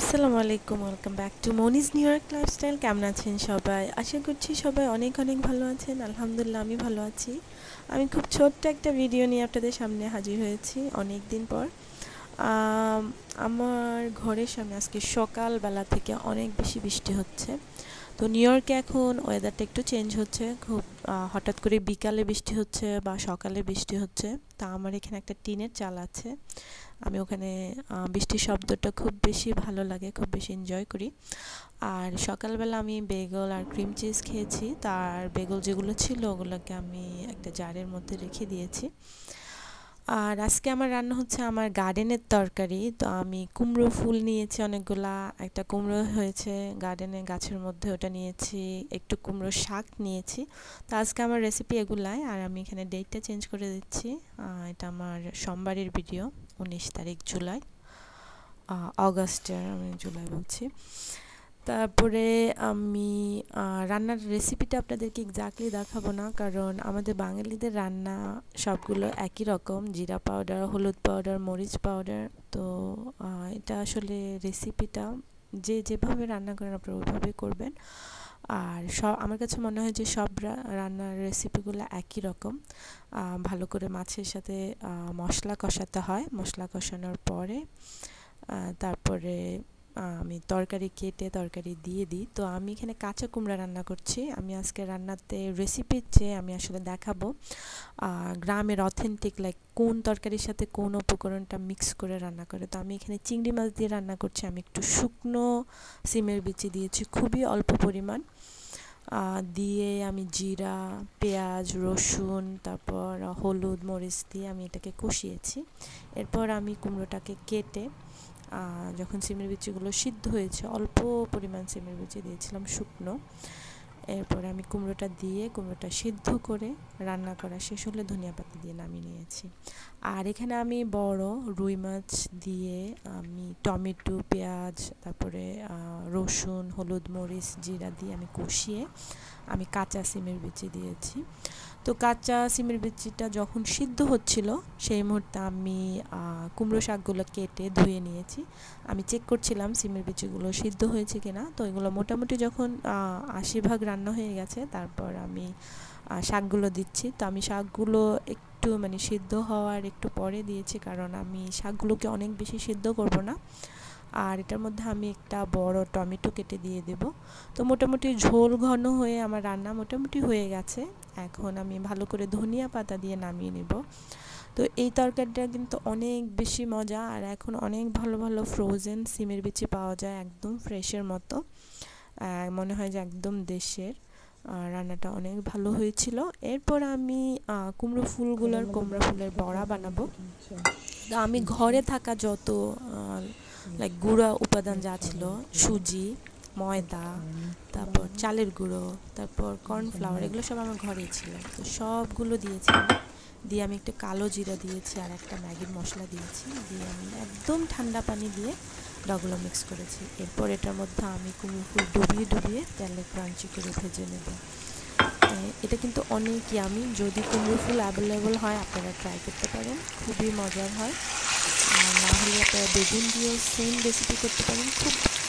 আসসালামু আলাইকুম welcome back to মনিজ নিউ ইয়র্ক লাইফস্টাইল কেমন আছেন সবাই আশা করছি সবাই অনেক অনেক ভালো আছেন আলহামদুলিল্লাহ আমি ভালো আছি আমি খুব ছোট্ট একটা ভিডিও নিয়ে আপনাদের সামনে হাজির হয়েছি অনেক দিন পর আমার ঘরের সামনে আজকে সকালবেলা থেকে অনেক বেশি বৃষ্টি হচ্ছে তো নিউ ইয়র্কে এখন ওয়েদারটা একটু চেঞ্জ হচ্ছে খুব হঠাৎ করে বিকালে বৃষ্টি হচ্ছে বা সকালে বৃষ্টি হচ্ছে তা আমার এখানে একটা টিনের চাল আছে আমি ওখানে বৃষ্টির শব্দটা খুব বেশি ভালো লাগে খুব বেশি এনজয় করি আর সকালবেলা আমি বেগল আর ক্রিম চিজ খেয়েছি তার বেগল যেগুলো ছিল ওগুলোকে আমি একটা জারের মধ্যে রেখে দিয়েছি আর আজকে আমার রান্না হচ্ছে আমার গার্ডেনের তরকারি তো আমি কুমড়ো ফুল নিয়েছি অনেকগুলা একটা কুমড়ো হয়েছে গার্ডেনে গাছের মধ্যে ওটা নিয়েছি একটু কুমড়ো শাক নিয়েছি তো আজকে আমার রেসিপি এগুলাই আর আমি এখানে ডেটটা চেঞ্জ করে দিচ্ছি এটা আমার সোমবারের ভিডিও উনিশ তারিখ জুলাই অগস্টের আমি জুলাই বলছি তারপরে আমি রান্নার রেসিপিটা আপনাদেরকে এক্স্যাক্টলি দেখাবো না কারণ আমাদের বাঙালিদের রান্না সবগুলো একই রকম জিরা পাউডার হলুদ পাউডার মরিচ পাউডার তো এটা আসলে রেসিপিটা যে যেভাবে রান্না করেন আপনারা ওইভাবে করবেন আর সব আমার কাছে মনে হয় যে সব রান্নার রেসিপিগুলো একই রকম ভালো করে মাছের সাথে মশলা কষাতে হয় মশলা কষানোর পরে তারপরে আমি তরকারি কেটে তরকারি দিয়ে দিই তো আমি এখানে কাঁচা কুমড়া রান্না করছি আমি আজকে রান্নাতে রেসিপির চেয়ে আমি আসলে দেখাবো গ্রামের অথেন্টিক লাইক কোন তরকারির সাথে কোন উপকরণটা মিক্স করে রান্না করে তো আমি এখানে চিংড়ি মাছ দিয়ে রান্না করছি আমি একটু শুকনো সিমের বিচি দিয়েছি খুবই অল্প পরিমাণ দিয়ে আমি জিরা পেঁয়াজ রসুন তারপর হলুদ মরিচ দিয়ে আমি এটাকে কষিয়েছি এরপর আমি কুমড়োটাকে কেটে যখন সিমের বিচিগুলো সিদ্ধ হয়েছে অল্প পরিমাণ সিমের বিচি দিয়েছিলাম শুকনো এরপরে আমি কুমড়োটা দিয়ে কুমড়োটা সিদ্ধ করে রান্না করা শেষ হলে ধনিয়া পাতা দিয়ে নামিয়ে নিয়েছি আর এখানে আমি বড় রুই মাছ দিয়ে আমি টমেটো পেঁয়াজ তারপরে রসুন হলুদ মরিচ জিরা দিয়ে আমি কষিয়ে আমি কাঁচা সিমের বিচি দিয়েছি তো কাঁচা সিমের বিচিটা যখন সিদ্ধ হচ্ছিল সেই মুহূর্তে আমি কুমড়ো শাকগুলো কেটে ধুয়ে নিয়েছি আমি চেক করছিলাম সিমের বিচিগুলো সিদ্ধ হয়েছে কিনা তো এগুলো মোটামুটি যখন আশি ভাগ রান্না হয়ে গেছে তারপর আমি শাকগুলো দিচ্ছি তো আমি শাকগুলো একটু মানে সিদ্ধ হওয়ার একটু পরে দিয়েছি কারণ আমি শাকগুলোকে অনেক বেশি সিদ্ধ করব না আর এটার মধ্যে আমি একটা বড় টমেটো কেটে দিয়ে দেব তো মোটামুটি ঝোল ঘন হয়ে আমার রান্না মোটামুটি হয়ে গেছে এখন আমি ভালো করে ধনিয়া পাতা দিয়ে নামিয়ে নেব তো এই তরকারিটা কিন্তু অনেক বেশি মজা আর এখন অনেক ভালো ভালো ফ্রোজেন সিমের বিচি পাওয়া যায় একদম ফ্রেশের মতো মনে হয় যে একদম দেশের রান্নাটা অনেক ভালো হয়েছিল এরপর আমি কুমড়ো ফুলগুলোর কুমড়ো ফুলের বড়া বানাবো তো আমি ঘরে থাকা যত লাইক গুঁড়া উপাদান যা ছিল সুজি ময়দা তারপর চালের গুঁড়ো তারপর কর্নফ্লাওয়ার এগুলো সব আমার ঘরেই ছিল তো সবগুলো দিয়েছিলাম দিয়ে আমি একটু কালো জিরা দিয়েছি আর একটা ম্যাগির মশলা দিয়েছি দিয়ে আমি একদম ঠান্ডা পানি দিয়ে ডগুলো মিক্স করেছি এরপর এটার মধ্যে আমি কুমড়ো ফুল ডুবিয়ে ডুবিয়ে তেলে ক্রাঞ্চি করে ভেজে নেব এটা কিন্তু অনেক আমি যদি কুমড়ো ফুল অ্যাভেলেবল হয় আপনারা ট্রাই করতে পারেন খুবই মজার হয় না হলে আপনারা বেগুন দিয়েও সেম রেসিপি করতে পারেন খুব